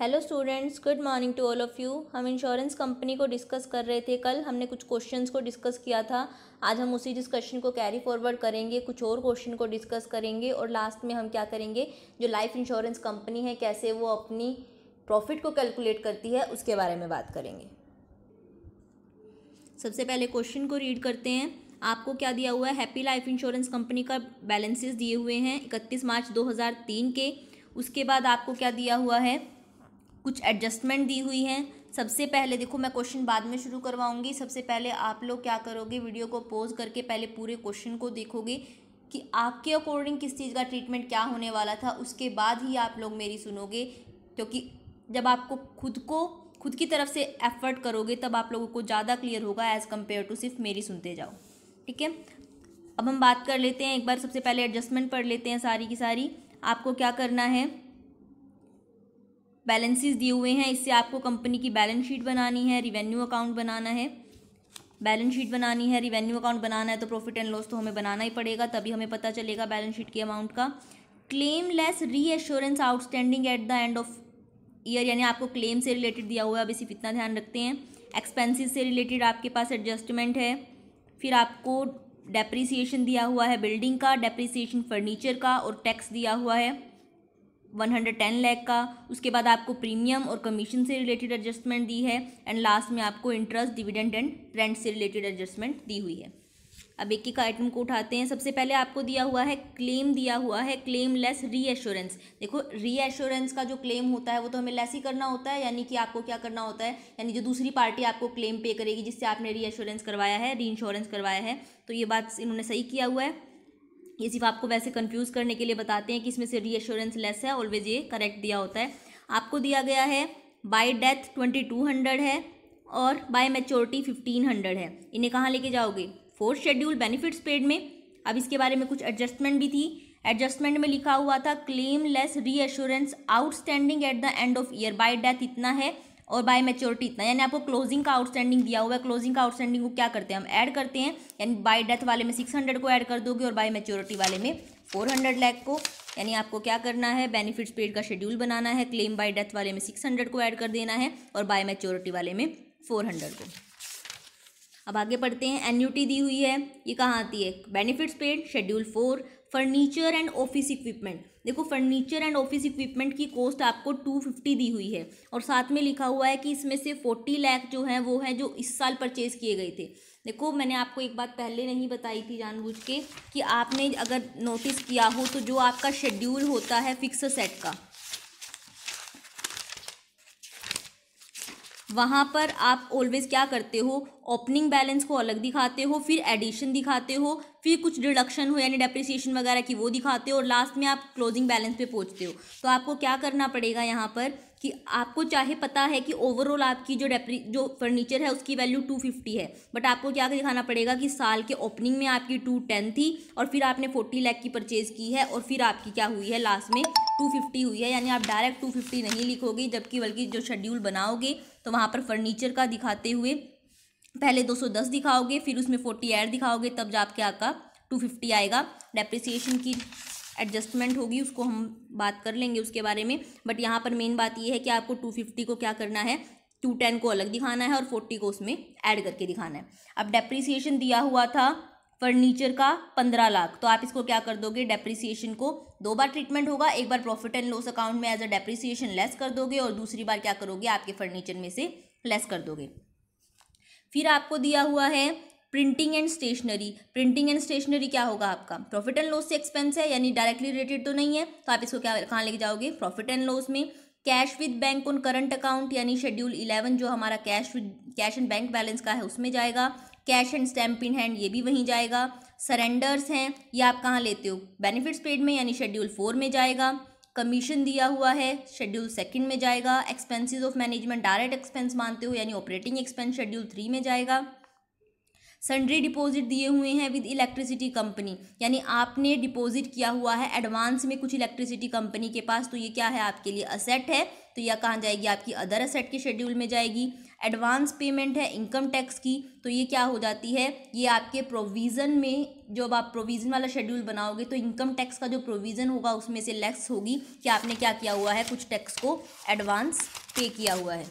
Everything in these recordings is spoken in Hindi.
hello students good morning to all of you हम इंश्योरेंस कंपनी को डिस्कस कर रहे थे कल हमने कुछ क्वेश्चंस को डिस्कस किया था आज हम उसी डिस्कशन को कैरी फॉरवर्ड करेंगे कुछ और क्वेश्चन को डिस्कस करेंगे और लास्ट में हम क्या करेंगे जो लाइफ इंश्योरेंस कंपनी है कैसे वो अपनी प्रॉफिट को कैलकुलेट करती है उसके बारे में बात करेंगे सबसे पहले क्वेश्चन को रीड करते हैं आपको क्या दिया हुआ है हैप्पी लाइफ इंश्योरेंस कंपनी का बैलेंसेस दिए हुए हैं इकतीस मार्च दो के उसके बाद आपको क्या दिया हुआ है कुछ एडजस्टमेंट दी हुई हैं सबसे पहले देखो मैं क्वेश्चन बाद में शुरू करवाऊंगी सबसे पहले आप लोग क्या करोगे वीडियो को पोज करके पहले पूरे क्वेश्चन को देखोगे कि आपके अकॉर्डिंग किस चीज़ का ट्रीटमेंट क्या होने वाला था उसके बाद ही आप लोग मेरी सुनोगे क्योंकि तो जब आपको खुद को खुद की तरफ से एफर्ट करोगे तब आप लोगों को ज़्यादा क्लियर होगा एज़ कम्पेयर टू सिर्फ मेरी सुनते जाओ ठीक है अब हम बात कर लेते हैं एक बार सबसे पहले एडजस्टमेंट पढ़ लेते हैं सारी की सारी आपको क्या करना है बैलेंसेस दिए हुए हैं इससे आपको कंपनी की बैलेंस शीट बनानी है रिवेन्यू अकाउंट बनाना है बैलेंस शीट बनानी है रिवेन्यू अकाउंट बनाना है तो प्रॉफिट एंड लॉस तो हमें बनाना ही पड़ेगा तभी हमें पता चलेगा बैलेंस शीट के अमाउंट का claim less reassurance outstanding at the end of year यानी आपको क्लेम से रिलेटेड दिया हुआ है अब इसी इतना ध्यान रखते हैं एक्सपेंसिस से रिलेटेड आपके पास एडजस्टमेंट है फिर आपको डेप्रिसिएशन दिया हुआ है बिल्डिंग का डेप्रिसिएशन फर्नीचर का और टैक्स दिया हुआ है वन हंड्रेड टेन लैख का उसके बाद आपको प्रीमियम और कमीशन से रिलेटेड एडजस्टमेंट दी है एंड लास्ट में आपको इंटरेस्ट डिविडेंड एंड रेंट से रिलेटेड एडजस्टमेंट दी हुई है अब एक एक आइटम को उठाते हैं सबसे पहले आपको दिया हुआ है क्लेम दिया हुआ है क्लेम लेस रीएश्योरेंस देखो रीएश्योरेंस का जो क्लेम होता है वो तो हमें लेस ही करना होता है यानी कि आपको क्या करना होता है यानी जो दूसरी पार्टी आपको क्लेम पे करेगी जिससे आपने रीएश्योरेंस करवाया है री इंश्योरेंस करवाया है तो ये बात इन्होंने सही किया हुआ है ये सिर्फ आपको वैसे कंफ्यूज करने के लिए बताते हैं कि इसमें से रीअश्योरेंस लेस है ऑलवेज ये करेक्ट दिया होता है आपको दिया गया है by death twenty two hundred है और बाय मेच्योरिटी फिफ्टीन हंड्रेड है इन्हें कहाँ लेके जाओगे फोर्थ शेड्यूल बेनिफिट्स पेड में अब इसके बारे में कुछ एडजस्टमेंट भी थी एडजस्टमेंट में लिखा हुआ था claim less reassurance outstanding at the end of year by death इतना है और बाय मेच्योरिटी इतना यानी आपको क्लोजिंग का आउटस्टैंडिंग दिया हुआ है क्लोजिंग का आउटस्टैंडिंग को क्या करते हैं हम ऐड करते हैं यानी बाय डेथ वाले में सिक्स हंड्रेड को ऐड कर दोगे और बाय मेच्योरिटी वाले में फोर हंड्रेड लैक को यानी आपको क्या करना है बेनिफिट्स पेड का शेड्यूल बनाना है क्लेम बाय डेथ वाले में सिक्स हंड्रेड को ऐड कर देना है और बाय मेच्योरिटी वाले में फोर हंड्रेड को अब आगे पढ़ते हैं एन्यूटी दी हुई है ये कहाँ आती है benefits paid schedule four furniture and office equipment देखो फर्नीचर एंड ऑफिस इक्विपमेंट की कॉस्ट आपको टू फिफ्टी दी हुई है और साथ में लिखा हुआ है कि इसमें से फोर्टी लाख जो है वो है जो इस साल परचेज किए गए थे देखो मैंने आपको एक बात पहले नहीं बताई थी जानबूझ के कि आपने अगर नोटिस किया हो तो जो आपका शेड्यूल होता है फिक्स सेट का वहाँ पर आप ऑलवेज़ क्या करते हो ओपनिंग बैलेंस को अलग दिखाते हो फिर एडिशन दिखाते हो फिर कुछ डिडक्शन हो यानी डेप्रिसिएशन वगैरह की वो दिखाते हो और लास्ट में आप क्लोजिंग बैलेंस पे पहुँचते हो तो आपको क्या करना पड़ेगा यहाँ पर कि आपको चाहे पता है कि ओवरऑल आपकी जो डेप्री जो फर्नीचर है उसकी वैल्यू टू फिफ्टी है बट आपको क्या दिखाना पड़ेगा कि साल के ओपनिंग में आपकी टू टेन थी और फिर आपने फोर्टी लैख की परचेज़ की है और फिर आपकी क्या हुई है लास्ट में टू फिफ्टी हुई है यानी आप डायरेक्ट टू फिफ्टी नहीं लिखोगे जबकि बल्कि जो शेड्यूल बनाओगे तो वहाँ पर फर्नीचर का दिखाते हुए पहले दो सौ दस दिखाओगे फिर उसमें फोर्टी एड दिखाओगे तब जाके आपका टू फिफ्टी आएगा डेप्रिसिएशन की एडजस्टमेंट होगी उसको हम बात कर लेंगे उसके बारे में बट यहाँ पर मेन बात यह है कि आपको टू फिफ्टी को क्या करना है टू टेन को अलग दिखाना है और फोर्टी को उसमें ऐड करके दिखाना है अब डेप्रिसिएशन दिया हुआ था फर्नीचर का पंद्रह लाख तो आप इसको क्या कर दोगे डेप्रिसिएशन को दो बार ट्रीटमेंट होगा एक बार प्रॉफिट एंड लॉस अकाउंट में एज अ डेप्रिसिएशन लेस कर दोगे और दूसरी बार क्या करोगे आपके फर्नीचर में से लेस कर दोगे फिर आपको दिया हुआ है printing and stationery printing and stationery क्या होगा आपका प्रॉफिट एंड लॉस से एक्सपेंस है यानी डायरेक्टली रिलेटेड तो नहीं है तो आप इसको क्या कहाँ लेके जाओगे प्रॉफिट एंड लॉस में cash with bank on current account यानी शेड्यूल इलेवन जो हमारा cash with cash and bank balance का है उसमें जाएगा cash and stamp in hand ये भी वहीं जाएगा सरेंडर्स हैं ये आप कहाँ लेते हो बेनिफिट्स पेड में यानी शेड्यूल फोर में जाएगा कमीशन दिया हुआ है शेड्यूल सेकंड में जाएगा expenses of management direct expense मानते हो यानी ऑपरेटिंग एक्सपेंस शेड्यूल थ्री में जाएगा सन्ड्री डिपॉजिट दिए हुए हैं विद इलेक्ट्रिसिटी कंपनी यानी आपने डिपॉजिट किया हुआ है एडवांस में कुछ इलेक्ट्रिसिटी कंपनी के पास तो ये क्या है आपके लिए असेट है तो यह कहाँ जाएगी आपकी अदर असेट के शेड्यूल में जाएगी एडवांस पेमेंट है इनकम टैक्स की तो ये क्या हो जाती है ये आपके प्रोविज़न में जब आप प्रोविज़न वाला शेड्यूल बनाओगे तो इनकम टैक्स का जो प्रोविज़न होगा उसमें से लेक्स होगी कि आपने क्या किया हुआ है कुछ टैक्स को एडवांस पे किया हुआ है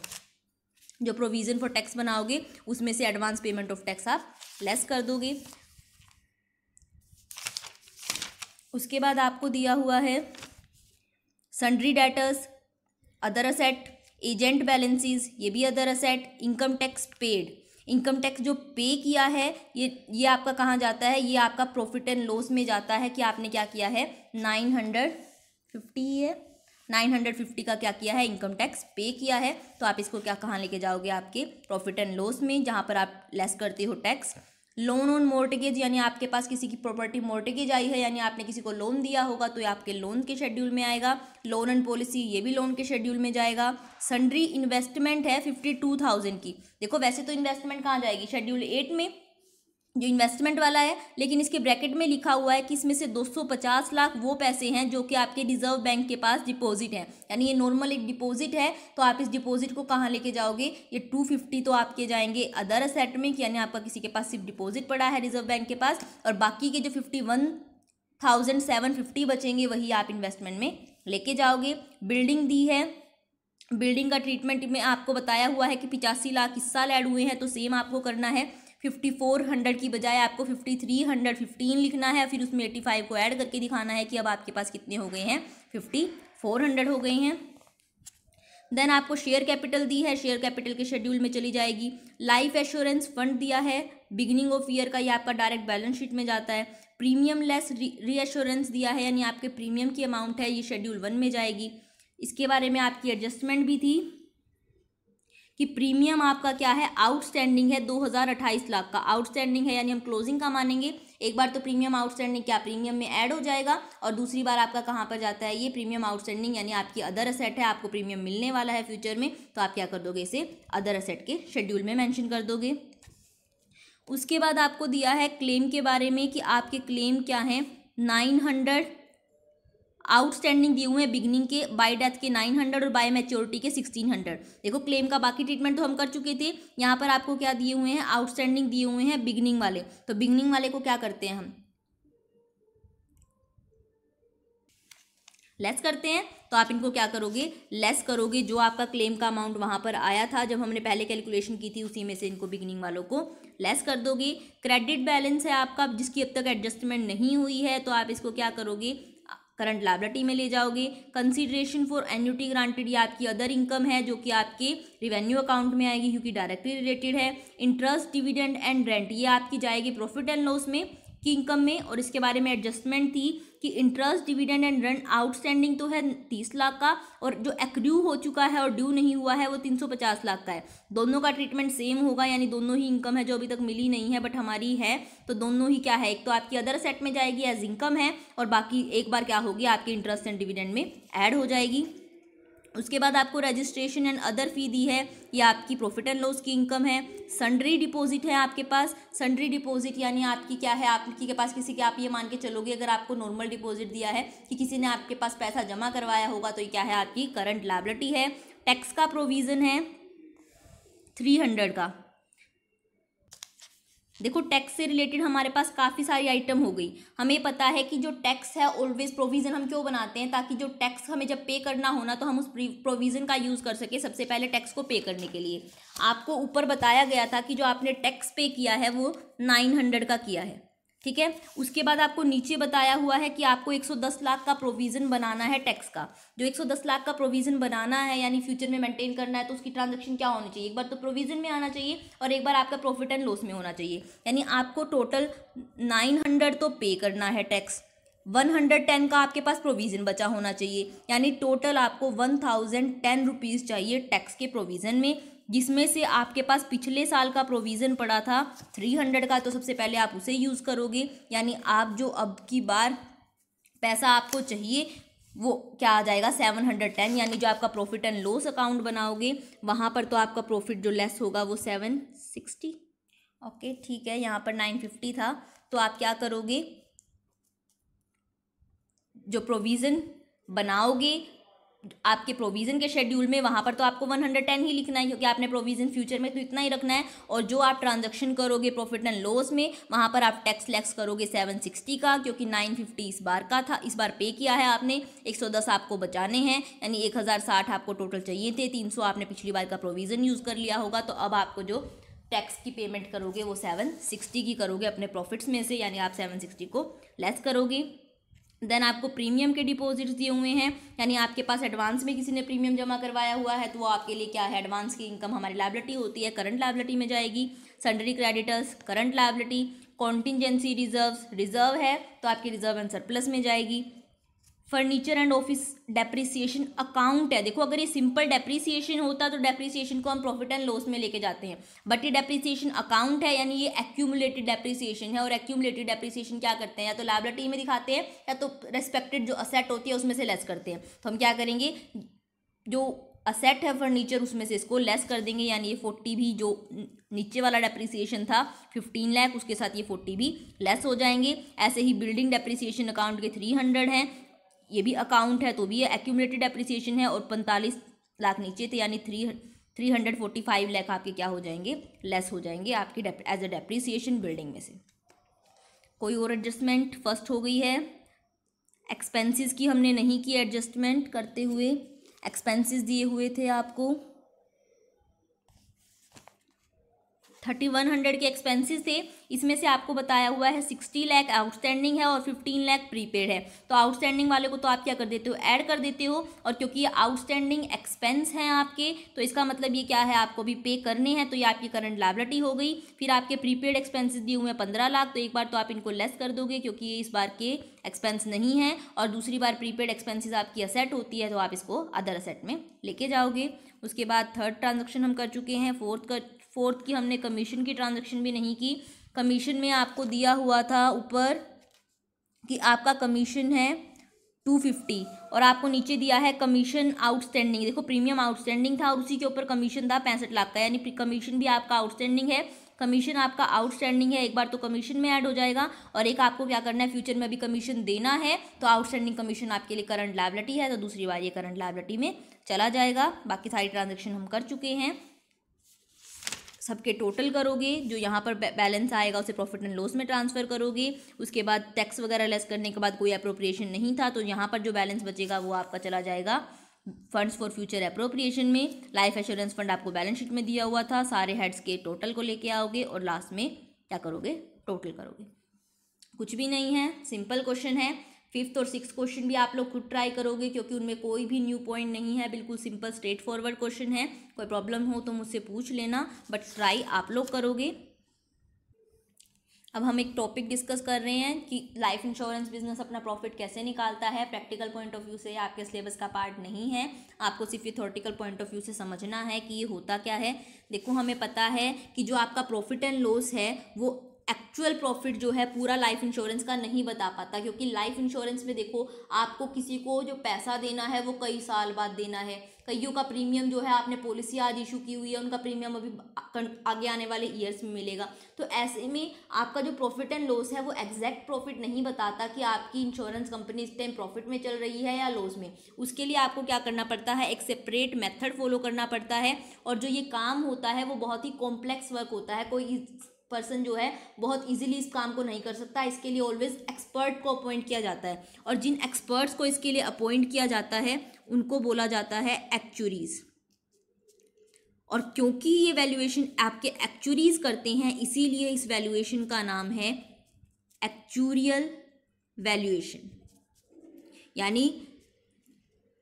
जो प्रोविज़न फॉर टैक्स बनाओगे उसमें से एडवांस पेमेंट ऑफ टैक्स आप लेस कर दोगे उसके बाद आपको दिया हुआ है sundry debtors other asset agent balances ये भी other asset income tax paid income tax जो पे किया है ये ये आपका कहाँ जाता है ये आपका प्रॉफिट एंड लॉस में जाता है कि आपने क्या किया है नाइन हंड्रेड फिफ्टी है 950 का क्या किया है इनकम टैक्स पे किया है तो आप इसको क्या कहाँ लेके जाओगे आपके प्रॉफिट एंड लॉस में जहाँ पर आप लेस करते हो टैक्स लोन ऑन मोर्टगेज यानी आपके पास किसी की प्रॉपर्टी मोर्टगेज आई है यानी आपने किसी को लोन दिया होगा तो ये आपके लोन के शेड्यूल में आएगा लोन एंड पॉलिसी ये भी लोन के शेड्यूल में जाएगा सन्ड्री इन्वेस्टमेंट है फिफ्टी टू थाउजेंड की देखो वैसे तो इन्वेस्टमेंट कहाँ जाएगी शेड्यूल एट में जो इन्वेस्टमेंट वाला है लेकिन इसके ब्रैकेट में लिखा हुआ है कि इसमें से 250 लाख वो पैसे हैं जो कि आपके रिजर्व बैंक के पास डिपॉजिट हैं यानी ये नॉर्मल एक डिपॉजिट है तो आप इस डिपॉजिट को कहाँ लेके जाओगे ये 250 तो आपके जाएंगे अदर असेट में यानी आपका किसी के पास सिर्फ डिपॉजिट पड़ा है रिजर्व बैंक के पास और बाकी के जो फिफ्टी थाउजेंड सेवन फिफ्टी बचेंगे वही आप इन्वेस्टमेंट में लेके जाओगे बिल्डिंग दी है बिल्डिंग का ट्रीटमेंट में आपको बताया हुआ है कि पिचासी लाख इस साल ऐड हुए हैं तो सेम आपको करना है फिफ्टी फोर हंड्रेड की बजाय आपको फिफ्टी थ्री हंड्रेड फिफ्टीन लिखना है फिर उसमें एटी फाइव को ऐड करके दिखाना है कि अब आपके पास कितने हो गए हैं फिफ्टी फोर हंड्रेड हो गए हैं देन आपको शेयर कैपिटल दी है शेयर कैपिटल के शेड्यूल में चली जाएगी लाइफ एश्योरेंस फंड दिया है बिगिनिंग ऑफ ईयर का ये आपका डायरेक्ट बैलेंस शीट में जाता है प्रीमियम लेस री एश्योरेंस दिया है यानी आपके प्रीमियम की अमाउंट है ये शेड्यूल वन में जाएगी इसके बारे में आपकी एडजस्टमेंट भी थी कि प्रीमियम आपका क्या है आउटस्टैंडिंग है दो हजार अट्ठाईस लाख का आउटस्टैंडिंग है यानी हम क्लोजिंग का मानेंगे एक बार तो प्रीमियम आउटस्टैंडिंग क्या प्रीमियम में ऐड हो जाएगा और दूसरी बार आपका कहाँ पर जाता है ये प्रीमियम आउटस्टैंडिंग यानी आपकी अदर असेट है आपको प्रीमियम मिलने वाला है फ्यूचर में तो आप क्या कर दोगे इसे अदर असेट के शेड्यूल में मैंशन कर दोगे उसके बाद आपको दिया है क्लेम के बारे में कि आपके क्लेम क्या हैं नाइन हंड्रेड आउटस्टैंडिंग दिए हुए हैं बिगनिंग के बाय डेथ के नाइन हंड्रेड और बाय मेच्योरिटी के सिक्सटीन हंड्रेड देखो क्लेम का बाकी ट्रीटमेंट तो हम कर चुके थे यहाँ पर आपको क्या दिए हुए हैं आउटस्टैंडिंग दिए हुए हैं बिगनिंग वाले तो बिगनिंग वाले को क्या करते हैं हम लेस करते हैं तो आप इनको क्या करोगे लेस करोगे जो आपका क्लेम का अमाउंट वहाँ पर आया था जब हमने पहले कैलकुलेशन की थी उसी में से इनको बिगनिंग वालों को लेस कर दोगे क्रेडिट बैलेंस है आपका जिसकी अब तक एडजस्टमेंट नहीं हुई है तो आप इसको क्या करोगे करंट लाइबिलिटी में ले जाओगे कंसीडरेशन फॉर एन्यूटी ग्रांटेड या आपकी अदर इनकम है जो कि आपके रिवेन्यू अकाउंट में आएगी क्योंकि डायरेक्टली रिलेटेड है इंटरेस्ट डिविडेंड एंड रेंट ये आपकी जाएगी प्रॉफिट एंड लॉस में की इनकम में और इसके बारे में एडजस्टमेंट थी कि interest dividend and rent outstanding तो है तीस लाख का और जो एक्रू हो चुका है और ड्यू नहीं हुआ है वो तीन सौ पचास लाख का है दोनों का ट्रीटमेंट सेम होगा यानी दोनों ही इनकम है जो अभी तक मिली नहीं है बट हमारी है तो दोनों ही क्या है एक तो आपकी अदर सेट में जाएगी एज इनकम है और बाकी एक बार क्या होगी आपके इंटरेस्ट एंड डिविडेंड में ऐड हो जाएगी उसके बाद आपको रजिस्ट्रेशन एंड अदर फी दी है ये आपकी प्रॉफिट एंड लॉस की इनकम है सन्ड्री डिपॉजिट है आपके पास सन्ड्री डिपॉजिट यानी आपकी क्या है आपकी के पास किसी के आप ये मान के चलोगे अगर आपको नॉर्मल डिपॉजिट दिया है कि किसी ने आपके पास पैसा जमा करवाया होगा तो ये क्या है आपकी करंट लाइबिलिटी है टैक्स का प्रोविज़न है थ्री हंड्रेड का देखो टैक्स से रिलेटेड हमारे पास काफ़ी सारी आइटम हो गई हमें पता है कि जो टैक्स है ऑलवेज प्रोविज़न हम क्यों बनाते हैं ताकि जो टैक्स हमें जब पे करना होना तो हम उस प्रोविज़न का यूज़ कर सके सबसे पहले टैक्स को पे करने के लिए आपको ऊपर बताया गया था कि जो आपने टैक्स पे किया है वो नाइन हंड्रेड का किया है ठीक है उसके बाद आपको नीचे बताया हुआ है कि आपको 110 लाख का प्रोविज़न बनाना है टैक्स का जो 110 लाख का प्रोविज़न बनाना है यानी फ्यूचर में मेंटेन करना है तो उसकी ट्रांजैक्शन क्या होनी चाहिए एक बार तो प्रोविज़न में आना चाहिए और एक बार आपका प्रॉफिट एंड लॉस में होना चाहिए यानी आपको टोटल नाइन तो पे करना है टैक्स 110 का आपके पास प्रोविज़न बचा होना चाहिए यानी टोटल आपको 1010 थाउजेंड चाहिए टैक्स के प्रोविज़न में जिसमें से आपके पास पिछले साल का प्रोविज़न पड़ा था थ्री हंड्रेड का तो सबसे पहले आप उसे यूज़ करोगे यानी आप जो अब की बार पैसा आपको चाहिए वो क्या आ जाएगा सेवन हंड्रेड टेन यानी जो आपका प्रॉफिट एंड लॉस अकाउंट बनाओगे वहाँ पर तो आपका प्रॉफिट जो लेस होगा वो सेवन सिक्सटी ओके ठीक है यहाँ पर नाइन फिफ्टी था तो आप क्या करोगे जो प्रोविज़न बनाओगे आपके प्रोविज़न के शेड्यूल में वहाँ पर तो आपको 110 ही लिखना है क्योंकि आपने प्रोविज़न फ्यूचर में तो इतना ही रखना है और जो आप ट्रांजैक्शन करोगे प्रॉफिट एंड लॉस में वहाँ पर आप टैक्स लैक्स करोगे 760 का क्योंकि 950 इस बार का था इस बार पे किया है आपने 110 आपको बचाने हैं यानी एक आपको टोटल चाहिए थे तीन आपने पिछली बार का प्रोविज़न यूज़ कर लिया होगा तो अब आपको जो टैक्स की पेमेंट करोगे वो सेवन की करोगे अपने प्रॉफिट्स में से यानी आप सेवन को लेस करोगे देन आपको प्रीमियम के डिपॉजिट्स दिए हुए हैं यानी आपके पास एडवांस में किसी ने प्रीमियम जमा करवाया हुआ है तो वो आपके लिए क्या है एडवांस की इनकम हमारी लाइबिलिटी होती है करंट लाइबिलिटी में जाएगी sundry creditors current liability contingency reserve reserve है तो आपकी रिजर्व एंड सरप्लस में जाएगी furniture and office depreciation account है देखो अगर ये सिंपल डेप्रिसिएशन होता तो डेप्रिसिएशन को हम प्रॉफिट एंड लॉस में लेके जाते हैं बट ये डेप्रिसिएशन अकाउंट है यानी ये एक्यूमुलेटेड डेप्रिसिएशन है और एक्यूमुलेटेड डेप्रिसिएशन क्या करते हैं या तो लाइबिलिटी में दिखाते हैं या तो रेस्पेक्टेड जो असेट होती है उसमें से लेस करते हैं तो हम क्या करेंगे जो असेट है फर्नीचर उसमें से इसको लेस कर देंगे यानी ये फोर्टी भी जो नीचे वाला डेप्रिसिएशन था फिफ्टीन लाख उसके साथ ये फोर्टी भी लेस हो जाएंगे ऐसे ही बिल्डिंग डेप्रिसिएशन अकाउंट के थ्री हंड्रेड हैं ये भी अकाउंट है तो भी ये एक्यूमलेटेड अप्रिसिएशन है और पैंतालीस लाख नीचे तो यानी three three hundred forty five lakh आपके क्या हो जाएंगे लेस हो जाएंगे आपके एज अ डेप्रिसिएशन बिल्डिंग में से कोई और एडजस्टमेंट फर्स्ट हो गई है एक्सपेंसेस की हमने नहीं की एडजस्टमेंट करते हुए एक्सपेंसेस दिए हुए थे आपको थर्टी वन हंड्रेड के एक्सपेंसिस थे इसमें से आपको बताया हुआ है सिक्सटी लैख आउटस्टैंडिंग है और फिफ्टीन लैख प्रीपेड है तो आउटस्टैंडिंग वाले को तो आप क्या कर देते हो ऐड कर देते हो और क्योंकि ये आउटस्टैंडिंग एक्सपेंस हैं आपके तो इसका मतलब ये क्या है आपको भी पे करने हैं तो ये आपकी करंट लाइबिलिटी हो गई फिर आपके प्रीपेड एक्सपेंसिस दिए हुए हैं पंद्रह लाख तो एक बार तो आप इनको लेस कर दोगे क्योंकि ये इस बार के एक्सपेंस नहीं है और दूसरी बार प्रीपेड एक्सपेंसिस आपकी असेट होती है तो आप इसको अदर असेट में लेके जाओगे उसके बाद थर्ड ट्रांजेक्शन हम कर चुके हैं फोर्थ कर फोर्थ की हमने कमीशन की ट्रांजेक्शन भी नहीं की कमीशन में आपको दिया हुआ था ऊपर कि आपका कमीशन है टू फिफ्टी और आपको नीचे दिया है कमीशन आउटस्टैंडिंग देखो प्रीमियम आउटस्टैंडिंग था और उसी के ऊपर कमीशन था पैंसठ लाख का यानी कमीशन भी आपका आउटस्टैंडिंग है कमीशन आपका आउटस्टैंडिंग है एक बार तो कमीशन में ऐड हो जाएगा और एक आपको क्या करना है फ्यूचर में भी कमीशन देना है तो आउटस्टैंडिंग कमीशन आपके लिए करंट लाइबिलिटी है तो दूसरी बार ये करंट लाइबिलिटी में चला जाएगा बाकी सारी ट्रांजेक्शन हम कर चुके हैं सबके टोटल करोगे जो यहाँ पर बैलेंस आएगा उसे प्रॉफिट एंड लॉस में ट्रांसफ़र करोगे उसके बाद टैक्स वगैरह लेस करने के बाद कोई अप्रोप्रिएशन नहीं था तो यहाँ पर जो बैलेंस बचेगा वो आपका चला जाएगा फंड्स फॉर फ्यूचर अप्रोप्रिएशन में लाइफ एश्योरेंस फंड आपको बैलेंस शीट में दिया हुआ था सारे हेड्स के टोटल को लेके आओगे और लास्ट में क्या करोगे टोटल करोगे कुछ भी नहीं है सिंपल क्वेश्चन है फिफ्थ और सिक्स क्वेश्चन भी आप लोग खुद ट्राई करोगे क्योंकि उनमें कोई भी न्यू पॉइंट नहीं है बिल्कुल सिंपल स्ट्रेट फॉरवर्ड क्वेश्चन है कोई प्रॉब्लम हो तो मुझसे पूछ लेना बट ट्राई आप लोग करोगे अब हम एक टॉपिक डिस्कस कर रहे हैं कि लाइफ इंश्योरेंस बिजनेस अपना प्रॉफिट कैसे निकालता है प्रैक्टिकल पॉइंट ऑफ व्यू से आपके सिलेबस का पार्ट नहीं है आपको सिर्फ ये थोरटिकल पॉइंट ऑफ व्यू से समझना है कि ये होता क्या है देखो हमें पता है कि जो आपका प्रॉफिट एंड लॉस है वो एक्चुअल प्रॉफिट जो है पूरा लाइफ इंश्योरेंस का नहीं बता पाता क्योंकि लाइफ इंश्योरेंस में देखो आपको किसी को जो पैसा देना है वो कई साल बाद देना है कईयों का प्रीमियम जो है आपने पॉलिसी आज इशू की हुई है उनका प्रीमियम अभी आगे आने वाले ईयर्स में मिलेगा तो ऐसे में आपका जो प्रॉफिट एंड लॉस है वो एग्जैक्ट प्रॉफिट नहीं बताता कि आपकी इंश्योरेंस कंपनी इस टाइम प्रॉफिट में चल रही है या लॉस में उसके लिए आपको क्या करना पड़ता है एक सेपरेट मेथड फॉलो करना पड़ता है और जो ये काम होता है वो बहुत ही कॉम्प्लेक्स वर्क होता है कोई पर्सन जो है बहुत इजीली इस काम को नहीं कर सकता इसके लिए ऑलवेज एक्सपर्ट को अपॉइंट किया जाता है और जिन एक्सपर्ट्स को इसके लिए अपॉइंट किया जाता है उनको बोला जाता है एक्चुरीज़ और क्योंकि ये वैल्यूएशन आपके एक्चुरीज़ करते हैं इसीलिए इस वैल्यूएशन का नाम है एक्चुरियल वैल्यूएशन यानी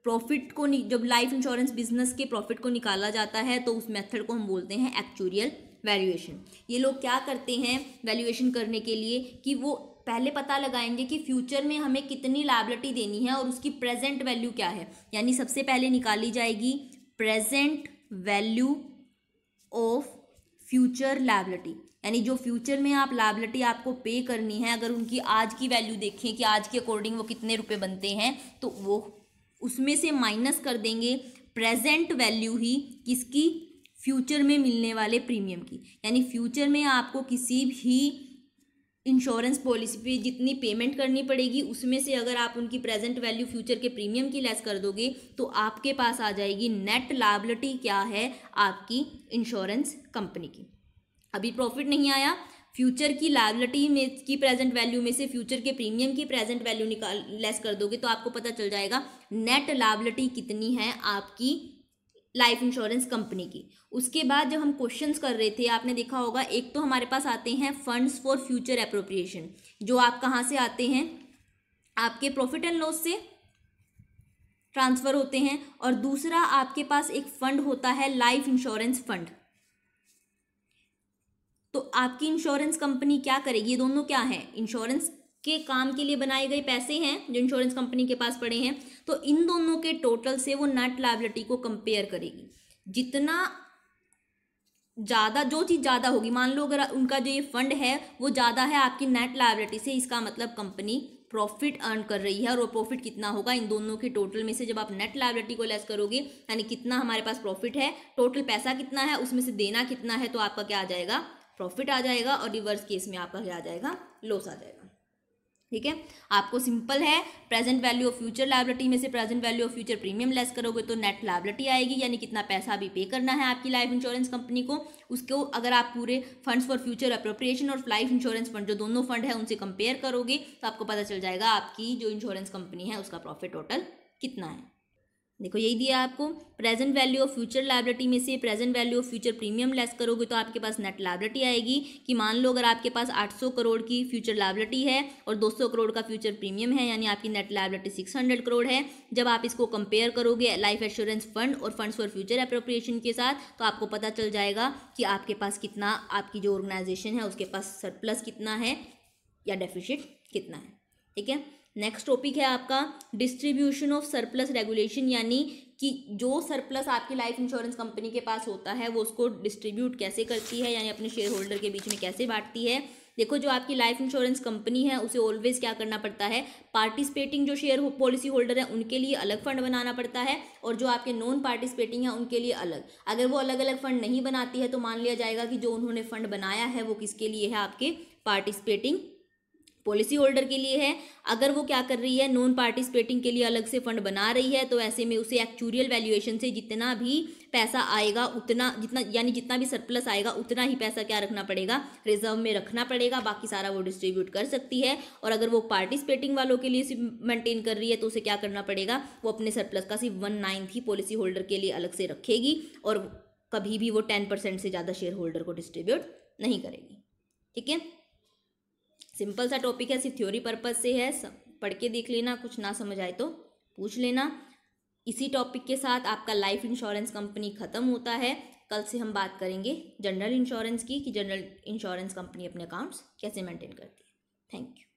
प्रॉफिट को जब लाइफ इंश्योरेंस बिजनेस के प्रॉफिट को निकाला जाता है तो उस मेथड को हम बोलते हैं एक्चुरियल वैल्यूएशन ये लोग क्या करते हैं वैल्यूएशन करने के लिए कि वो पहले पता लगाएंगे कि फ्यूचर में हमें कितनी लाइबिलिटी देनी है और उसकी प्रेजेंट वैल्यू क्या है यानी सबसे पहले निकाली जाएगी present value of future liability यानी जो फ्यूचर में आप लाइबिलिटी आपको पे करनी है अगर उनकी आज की वैल्यू देखें कि आज के अकॉर्डिंग वो कितने रुपये बनते हैं तो वो उसमें से माइनस कर देंगे प्रेजेंट वैल्यू ही किसकी फ्यूचर में मिलने वाले प्रीमियम की यानी फ्यूचर में आपको किसी भी इंश्योरेंस पॉलिसी पे जितनी पेमेंट करनी पड़ेगी उसमें से अगर आप उनकी प्रेजेंट वैल्यू फ्यूचर के प्रीमियम की लेस कर दोगे तो आपके पास आ जाएगी नेट लाइबिलिटी क्या है आपकी इंश्योरेंस कंपनी की अभी प्रॉफिट नहीं आया फ्यूचर की लाइबिलिटी में की प्रेजेंट वैल्यू में से फ्यूचर के प्रीमियम की प्रेजेंट वैल्यू निकाल लेस कर दोगे तो आपको पता चल जाएगा नेट लाइबिलिटी कितनी है आपकी लाइफ इंश्योरेंस कंपनी की उसके बाद जब हम क्वेश्चंस कर रहे थे आपने देखा होगा एक तो हमारे पास आते हैं फंड्स फॉर फ्यूचर अप्रोप्रिएशन जो आप कहाँ से आते हैं आपके प्रॉफिट एंड लॉस से ट्रांसफ़र होते हैं और दूसरा आपके पास एक फ़ंड होता है लाइफ इंश्योरेंस फंड तो आपकी इंश्योरेंस कंपनी क्या करेगी ये दोनों क्या है इंश्योरेंस के काम के लिए बनाए गए पैसे हैं जो इंश्योरेंस कंपनी के पास पड़े हैं तो इन दोनों के टोटल से वो नेट लाइबिलिटी को कंपेयर करेगी जितना ज़्यादा जो चीज़ ज़्यादा होगी मान लो अगर उनका जो ये फंड है वो ज़्यादा है आपकी नेट लाइबिलिटी से इसका मतलब कंपनी प्रॉफिट अर्न कर रही है और वो प्रॉफिट कितना होगा इन दोनों के टोटल में से जब आप नेट लाइबिलिटी को लेस करोगे यानी कितना हमारे पास प्रॉफिट है टोटल पैसा कितना है उसमें से देना कितना है तो आपका क्या आ जाएगा प्रॉफिट आ जाएगा और रिवर्स केस में आपका क्या आ जाएगा लॉस आ जाएगा ठीक है आपको सिंपल है present value of future liability में से present value of future premium less करोगे तो नेट लाइबिलिटी आएगी यानी कितना पैसा अभी पे करना है आपकी लाइफ इंश्योरेंस कंपनी को उसको अगर आप पूरे फंड्स फॉर फ्यूचर अप्रोप्रिएशन और लाइफ इंश्योरेंस फंड जो दोनों फंड है उनसे कंपेयर करोगे तो आपको पता चल जाएगा आपकी जो इंश्योरेंस कंपनी है उसका प्रॉफिट टोटल कितना है देखो यही दिया आपको present value of future liability में से present value of future premium less करोगे तो आपके पास नेट लाइबिलिटी आएगी कि मान लो अगर आपके पास 800 करोड़ की फ्यूचर लाइबिलिटी है और 200 करोड़ का फ्यूचर प्रीमियम है यानी आपकी नेट लाइबिलिटी 600 करोड़ है जब आप इसको कंपेयर करोगे लाइफ एश्योरेंस फंड और फंड फॉर फ्यूचर अप्रोप्रिएशन के साथ तो आपको पता चल जाएगा कि आपके पास कितना आपकी जो ऑर्गेनाइजेशन है उसके पास सरप्लस कितना है या डेफिशिट कितना है ठीक है नेक्स्ट टॉपिक है आपका डिस्ट्रीब्यूशन ऑफ सरप्लस रेगुलेशन यानी कि जो सरप्लस आपकी लाइफ इंश्योरेंस कंपनी के पास होता है वो उसको डिस्ट्रीब्यूट कैसे करती है यानी अपने शेयर होल्डर के बीच में कैसे बांटती है देखो जो आपकी लाइफ इंश्योरेंस कंपनी है उसे ऑलवेज क्या करना पड़ता है पार्टिसिपेटिंग जो शेयर पॉलिसी होल्डर है उनके लिए अलग फंड बनाना पड़ता है और जो आपके नॉन पार्टिसिपेटिंग है उनके लिए अलग अगर वो अलग अलग फंड नहीं बनाती है तो मान लिया जाएगा कि जो उन्होंने फंड बनाया है वो किसके लिए है आपके पार्टिसिपेटिंग पॉलिसी होल्डर के लिए है अगर वो क्या कर रही है नॉन पार्टिसिपेटिंग के लिए अलग से फंड बना रही है तो ऐसे में उसे एक्चुरियल वैल्यूएशन से जितना भी पैसा आएगा उतना जितना यानी जितना भी सरप्लस आएगा उतना ही पैसा क्या रखना पड़ेगा रिजर्व में रखना पड़ेगा बाकी सारा वो डिस्ट्रीब्यूट कर सकती है और अगर वो पार्टिसिपेटिंग वालों के लिए मेंटेन कर रही है तो उसे क्या करना पड़ेगा वो अपने सरप्लस का सिर्फ वन नाइन्थ ही पॉलिसी होल्डर के लिए अलग से रखेगी और कभी भी वो टेन परसेंट से ज़्यादा शेयर होल्डर को डिस्ट्रीब्यूट नहीं करेगी ठीक है सिंपल सा टॉपिक है सिर्फ थ्योरी पर्पज से है पढ़ के देख लेना कुछ ना समझ आए तो पूछ लेना इसी टॉपिक के साथ आपका लाइफ इंश्योरेंस कंपनी ख़त्म होता है कल से हम बात करेंगे जनरल इंश्योरेंस की कि जनरल इंश्योरेंस कंपनी अपने अकाउंट्स कैसे मेंटेन करती है थैंक यू